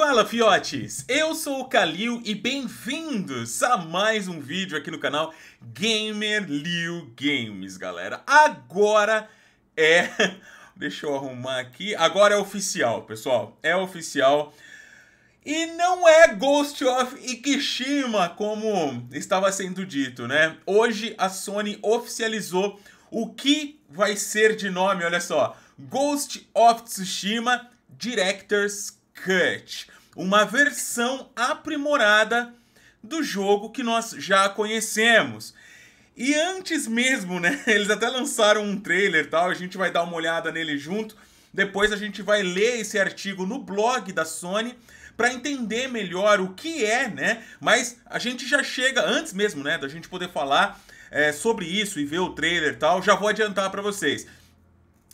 Fala fiotes, eu sou o Kalil e bem-vindos a mais um vídeo aqui no canal Gamer Liu Games, galera. Agora é... deixa eu arrumar aqui, agora é oficial, pessoal, é oficial. E não é Ghost of Ikishima, como estava sendo dito, né? Hoje a Sony oficializou o que vai ser de nome, olha só, Ghost of Tsushima Director's Cut, uma versão aprimorada do jogo que nós já conhecemos. E antes mesmo, né? Eles até lançaram um trailer, tal, a gente vai dar uma olhada nele junto. Depois a gente vai ler esse artigo no blog da Sony para entender melhor o que é, né? Mas a gente já chega antes mesmo, né, da gente poder falar é, sobre isso e ver o trailer, tal. Já vou adiantar para vocês.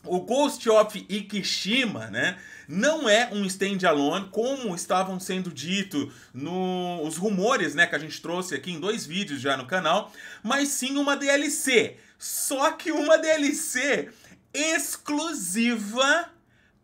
O Ghost of Ikishima, né? Não é um standalone como estavam sendo dito nos rumores né, que a gente trouxe aqui em dois vídeos já no canal, mas sim uma DLC. Só que uma DLC exclusiva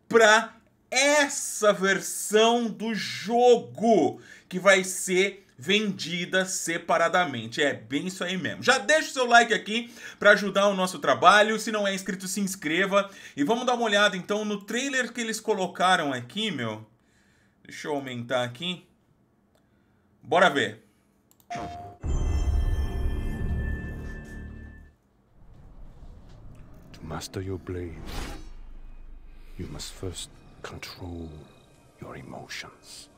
para essa versão do jogo, que vai ser vendida separadamente. É bem isso aí mesmo. Já deixa o seu like aqui para ajudar o nosso trabalho. Se não é inscrito, se inscreva. E vamos dar uma olhada então no trailer que eles colocaram aqui, meu. Deixa eu aumentar aqui. Bora ver. To master your blade, you must first control your emotions.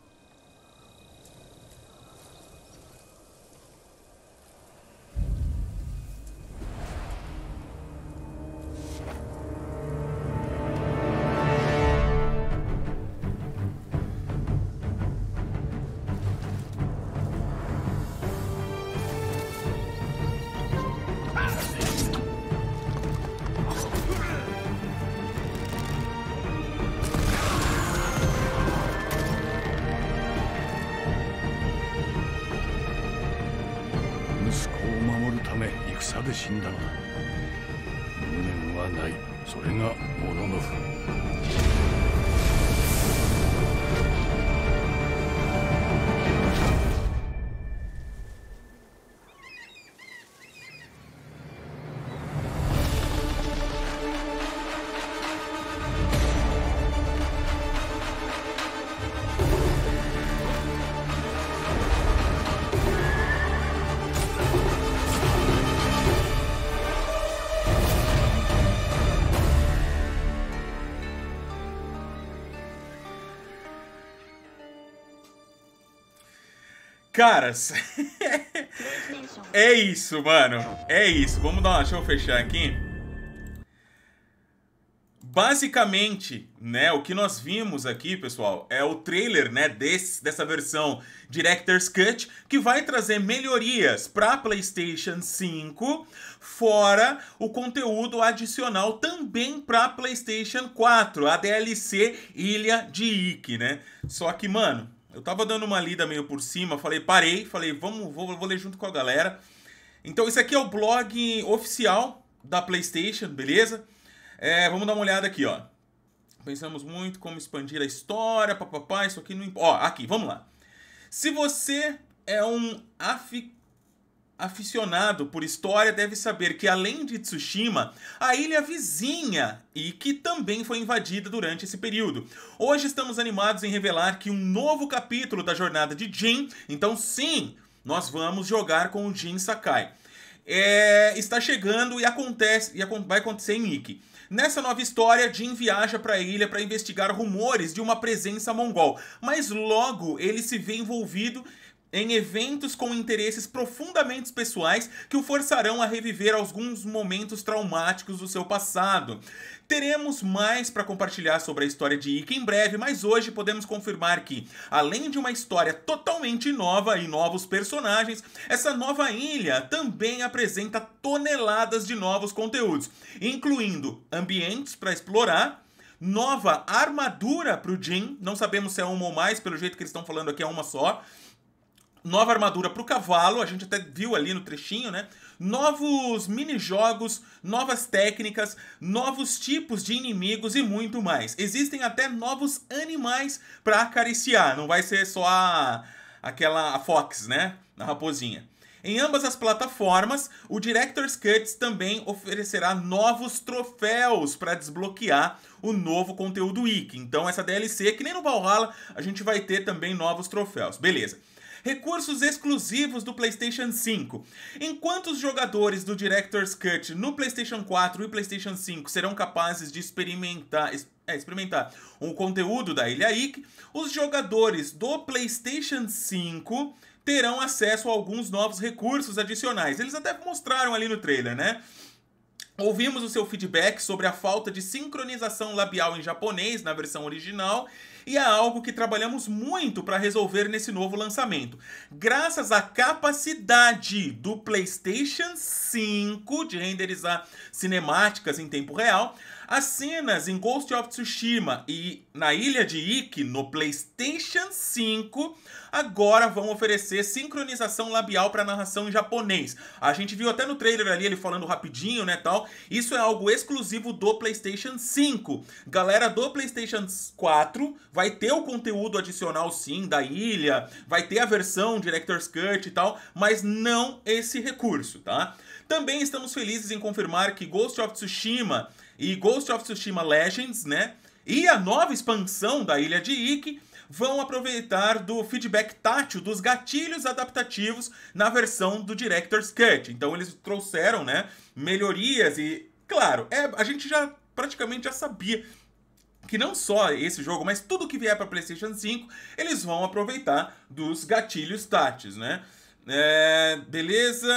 んだのだ無念はないそれがモノノフ Caras, é isso, mano. É isso. Vamos dar uma... Deixa eu fechar aqui. Basicamente, né, o que nós vimos aqui, pessoal, é o trailer, né, desse, dessa versão Director's Cut, que vai trazer melhorias para PlayStation 5, fora o conteúdo adicional também para PlayStation 4, a DLC Ilha de Ikki, né? Só que, mano, eu tava dando uma lida meio por cima, falei, parei, falei, vamos, vou, vou ler junto com a galera. Então, esse aqui é o blog oficial da PlayStation, beleza? É, vamos dar uma olhada aqui, ó. Pensamos muito como expandir a história, papapá, isso aqui não importa. Ó, aqui, vamos lá. Se você é um afic aficionado por história deve saber que, além de Tsushima, a ilha vizinha e que também foi invadida durante esse período. Hoje estamos animados em revelar que um novo capítulo da jornada de Jin, então sim, nós vamos jogar com o Jin Sakai. É, está chegando e acontece e vai acontecer em Ikki. Nessa nova história, Jin viaja para a ilha para investigar rumores de uma presença mongol, mas logo ele se vê envolvido em eventos com interesses profundamente pessoais que o forçarão a reviver alguns momentos traumáticos do seu passado. Teremos mais para compartilhar sobre a história de Ike em breve, mas hoje podemos confirmar que, além de uma história totalmente nova e novos personagens, essa nova ilha também apresenta toneladas de novos conteúdos, incluindo ambientes para explorar, nova armadura para o Jin, não sabemos se é uma ou mais, pelo jeito que eles estão falando aqui é uma só nova armadura para o cavalo, a gente até viu ali no trechinho, né? Novos mini-jogos, novas técnicas, novos tipos de inimigos e muito mais. Existem até novos animais para acariciar, não vai ser só a, aquela a fox, né? A raposinha. Em ambas as plataformas, o Director's Cut também oferecerá novos troféus para desbloquear o novo conteúdo Wiki. Então, essa DLC, que nem no Valhalla, a gente vai ter também novos troféus. Beleza recursos exclusivos do PlayStation 5. Enquanto os jogadores do Director's Cut no PlayStation 4 e PlayStation 5 serão capazes de experimentar é, experimentar o conteúdo da Ilha Ick, os jogadores do PlayStation 5 terão acesso a alguns novos recursos adicionais. Eles até mostraram ali no trailer, né? Ouvimos o seu feedback sobre a falta de sincronização labial em japonês na versão original e é algo que trabalhamos muito para resolver nesse novo lançamento. Graças à capacidade do PlayStation 5 de renderizar cinemáticas em tempo real, as cenas em Ghost of Tsushima e na Ilha de Ikki no PlayStation 5 agora vão oferecer sincronização labial para narração em japonês. A gente viu até no trailer ali ele falando rapidinho, né, tal. Isso é algo exclusivo do PlayStation 5. Galera do PlayStation 4 vai ter o conteúdo adicional sim da ilha, vai ter a versão Director's Cut e tal, mas não esse recurso, tá? Também estamos felizes em confirmar que Ghost of Tsushima e Ghost of Tsushima Legends, né? E a nova expansão da Ilha de Ikki vão aproveitar do feedback tátil dos gatilhos adaptativos na versão do Director's Cut. Então eles trouxeram, né, melhorias e, claro, é, a gente já praticamente já sabia que não só esse jogo, mas tudo que vier para PlayStation 5, eles vão aproveitar dos gatilhos táteis, né? É, beleza?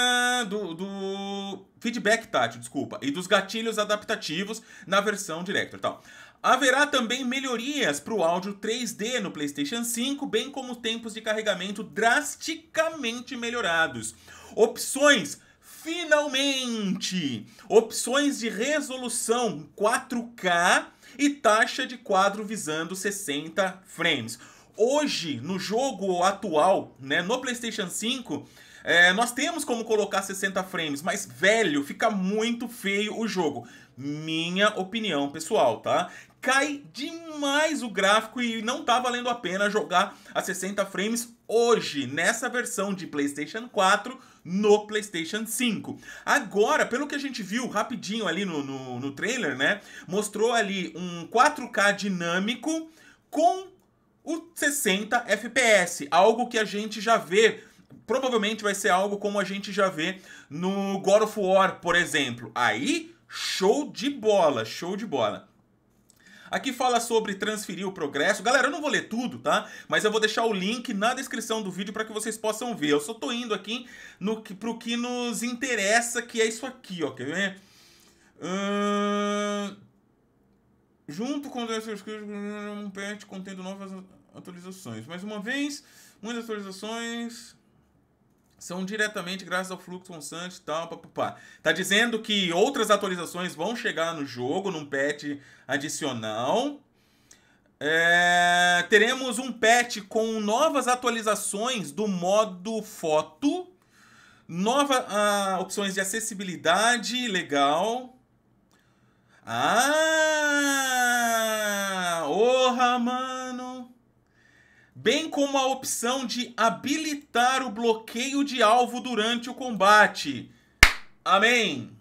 Do, do, feedback tátil, desculpa. E dos gatilhos adaptativos na versão Director. Então, Tal. Haverá também melhorias para o áudio 3D no PlayStation 5, bem como tempos de carregamento drasticamente melhorados. Opções finalmente opções de resolução 4K e taxa de quadro visando 60 frames hoje, no jogo atual, né, no PlayStation 5, é, nós temos como colocar 60 frames, mas, velho, fica muito feio o jogo. Minha opinião pessoal, tá? Cai demais o gráfico e não tá valendo a pena jogar a 60 frames hoje, nessa versão de PlayStation 4 no PlayStation 5. Agora, pelo que a gente viu rapidinho ali no, no, no trailer, né? Mostrou ali um 4K dinâmico com o 60 FPS, algo que a gente já vê provavelmente vai ser algo como a gente já vê no God of War, por exemplo. Aí, show de bola, show de bola. Aqui fala sobre transferir o progresso. Galera, eu não vou ler tudo, tá? Mas eu vou deixar o link na descrição do vídeo para que vocês possam ver. Eu só tô indo aqui no que, pro que nos interessa, que é isso aqui, ó. Quer ver? Hum... Junto com... Um patch contendo novas atualizações. Mais uma vez, muitas atualizações são diretamente graças ao fluxo constante e tal, papapá. Tá dizendo que outras atualizações vão chegar no jogo, num patch adicional. É... teremos um patch com novas atualizações do modo foto, novas ah, opções de acessibilidade, legal. Ah! Orra, mano! bem como a opção de habilitar o bloqueio de alvo durante o combate. Amém.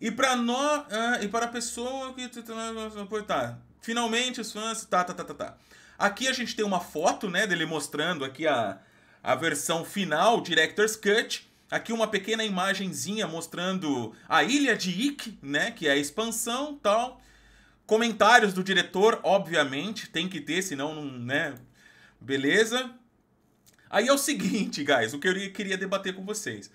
E para nós, ah, e para a pessoa que tá, tá, tá, tá, finalmente os fãs, tá, tá, tá, tá, tá. Aqui a gente tem uma foto, né, dele mostrando aqui a a versão final, Director's Cut. Aqui uma pequena imagenzinha mostrando a ilha de Ick, né, que é a expansão, tal. Comentários do diretor, obviamente, tem que ter, senão não, né, Beleza? Aí é o seguinte, guys, o que eu queria debater com vocês.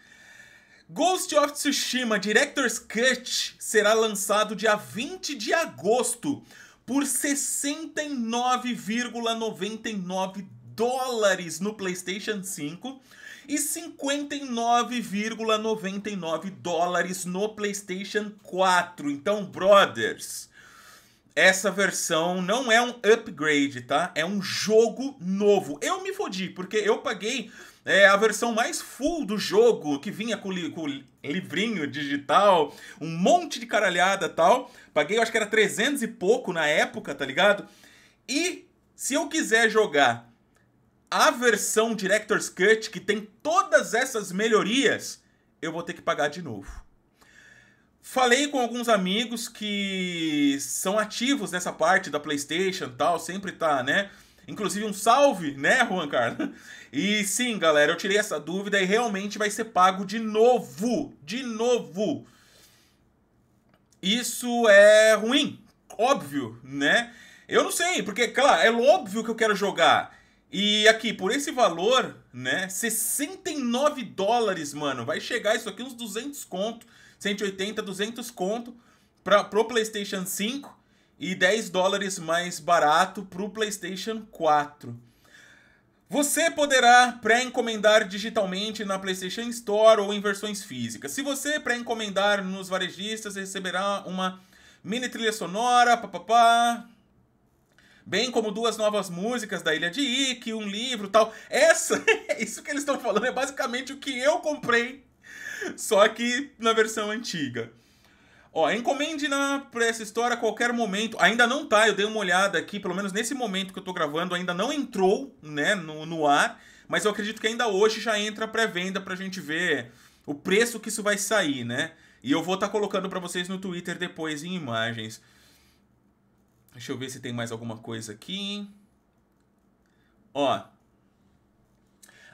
Ghost of Tsushima Director's Cut será lançado dia 20 de agosto por 69,99 dólares no PlayStation 5 e 59,99 dólares no PlayStation 4. Então, brothers, essa versão não é um upgrade, tá? É um jogo novo. Eu me fodi, porque eu paguei é, a versão mais full do jogo, que vinha com, li, com livrinho digital, um monte de caralhada tal. Paguei, eu acho que era 300 e pouco na época, tá ligado? E se eu quiser jogar a versão Director's Cut, que tem todas essas melhorias, eu vou ter que pagar de novo. Falei com alguns amigos que são ativos nessa parte da PlayStation e tal, sempre tá, né? Inclusive um salve, né, Juan Carlos? E sim, galera, eu tirei essa dúvida e realmente vai ser pago de novo, de novo. Isso é ruim, óbvio, né? Eu não sei, porque, claro, é óbvio que eu quero jogar. E aqui, por esse valor, né, 69 dólares, mano, vai chegar isso aqui uns 200 conto 180, 200 conto pra, pro PlayStation 5 e 10 dólares mais barato pro PlayStation 4. Você poderá pré-encomendar digitalmente na PlayStation Store ou em versões físicas. Se você pré-encomendar nos varejistas, receberá uma mini trilha sonora, papapá, bem como duas novas músicas da Ilha de Ike, um livro tal. Essa, isso que eles estão falando é basicamente o que eu comprei só que na versão antiga. Ó, encomende na pra essa história a qualquer momento. Ainda não tá, eu dei uma olhada aqui, pelo menos nesse momento que eu tô gravando, ainda não entrou, né, no, no ar. Mas eu acredito que ainda hoje já entra pré-venda pra gente ver o preço que isso vai sair, né? E eu vou estar tá colocando para vocês no Twitter depois em imagens. Deixa eu ver se tem mais alguma coisa aqui. Ó.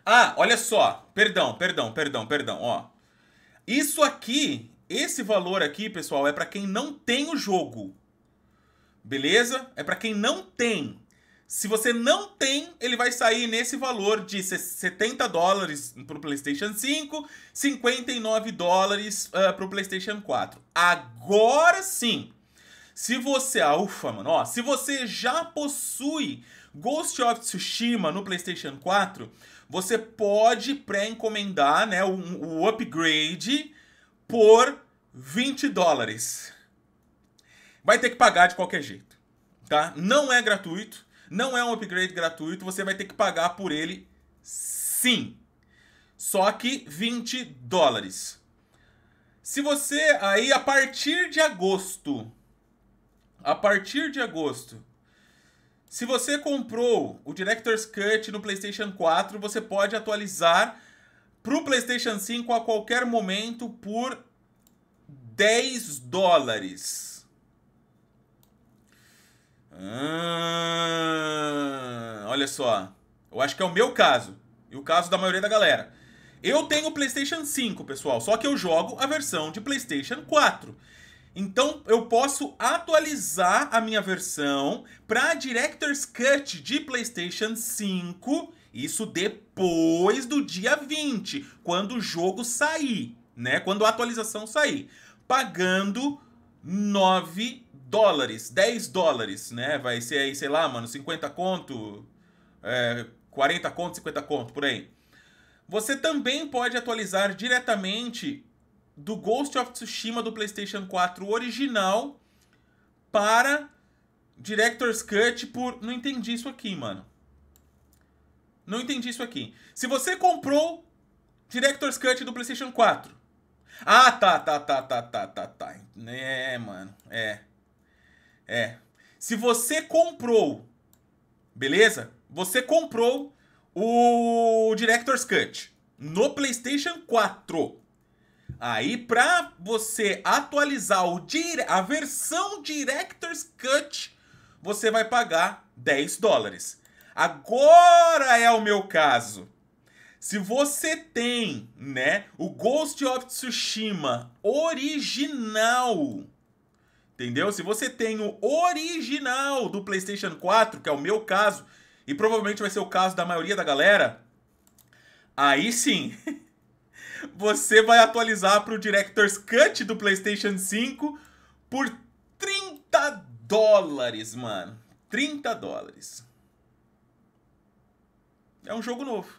Ah, olha só. Perdão, perdão, perdão, perdão, ó. Isso aqui, esse valor aqui, pessoal, é para quem não tem o jogo. Beleza? É para quem não tem. Se você não tem, ele vai sair nesse valor de 70 dólares para o PlayStation 5, 59 dólares uh, ah, para o PlayStation 4. Agora sim, se você, ah, ufa, mano, ó, se você já possui Ghost of Tsushima no PlayStation 4, você pode pré-encomendar né, o, o upgrade por 20 dólares. Vai ter que pagar de qualquer jeito, tá? Não é gratuito, não é um upgrade gratuito, você vai ter que pagar por ele sim. Só que 20 dólares. Se você aí a partir de agosto, a partir de agosto, se você comprou o Director's Cut no PlayStation 4, você pode atualizar para o PlayStation 5 a qualquer momento por 10 dólares. Ah, olha só. Eu acho que é o meu caso. E o caso da maioria da galera. Eu tenho o PlayStation 5, pessoal. Só que eu jogo a versão de PlayStation 4. Então eu posso atualizar a minha versão para Director's Cut de PlayStation 5, isso depois do dia 20, quando o jogo sair, né? Quando a atualização sair, pagando 9 dólares, 10 dólares, né? Vai ser aí, sei lá, mano, 50 conto, é, 40 conto, 50 conto, por aí. Você também pode atualizar diretamente do Ghost of Tsushima do PlayStation 4 original para Director's Cut por. Não entendi isso aqui, mano. Não entendi isso aqui. Se você comprou Director's Cut do PlayStation 4. Ah, tá, tá, tá, tá, tá, tá, tá. É, mano. É. É. Se você comprou. Beleza? Você comprou o Director's Cut no PlayStation 4. Aí, para você atualizar o dire... a versão Director's Cut, você vai pagar 10 dólares. Agora é o meu caso. Se você tem, né, o Ghost of Tsushima original, entendeu? Se você tem o original do PlayStation 4, que é o meu caso, e provavelmente vai ser o caso da maioria da galera, aí sim. você vai atualizar para o Director's Cut do PlayStation 5 por 30 dólares, mano. 30 dólares. É um jogo novo.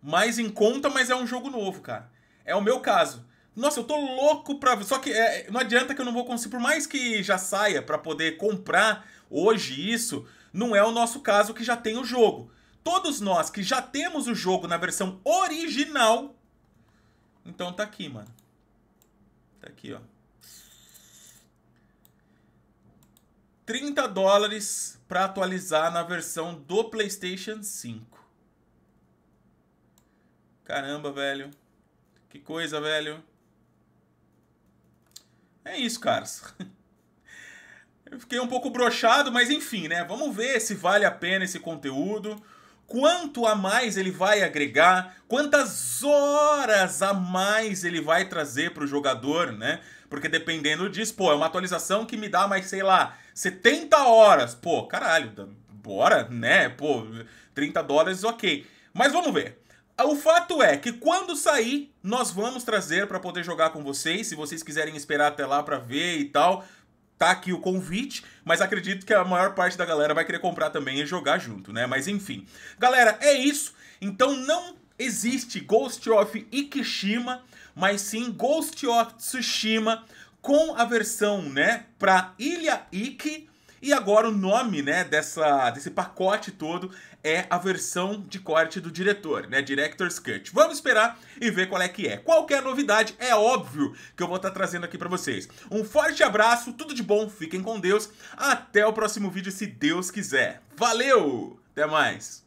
Mais em conta, mas é um jogo novo, cara. É o meu caso. Nossa, eu tô louco pra. Só que é, é, não adianta que eu não vou conseguir. Por mais que já saia para poder comprar hoje isso, não é o nosso caso que já tem o jogo todos nós que já temos o jogo na versão original. Então tá aqui, mano. Tá aqui, ó. 30 dólares para atualizar na versão do PlayStation 5. Caramba, velho. Que coisa, velho. É isso, caras. Eu fiquei um pouco brochado, mas enfim, né? Vamos ver se vale a pena esse conteúdo quanto a mais ele vai agregar, quantas horas a mais ele vai trazer para o jogador, né? Porque dependendo disso, pô, é uma atualização que me dá mais, sei lá, 70 horas. Pô, caralho, bora, né? Pô, 30 dólares, ok. Mas vamos ver. O fato é que quando sair, nós vamos trazer para poder jogar com vocês. Se vocês quiserem esperar até lá para ver e tal, tá aqui o convite, mas acredito que a maior parte da galera vai querer comprar também e jogar junto, né? Mas enfim. Galera, é isso. Então não existe Ghost of Ikishima, mas sim Ghost of Tsushima com a versão, né, para Ilha Iki. E agora o nome, né, dessa, desse pacote todo é a versão de corte do diretor, né? Director's Cut. Vamos esperar e ver qual é que é. Qualquer novidade, é óbvio que eu vou estar tá trazendo aqui para vocês. Um forte abraço, tudo de bom, fiquem com Deus. Até o próximo vídeo, se Deus quiser. Valeu! Até mais!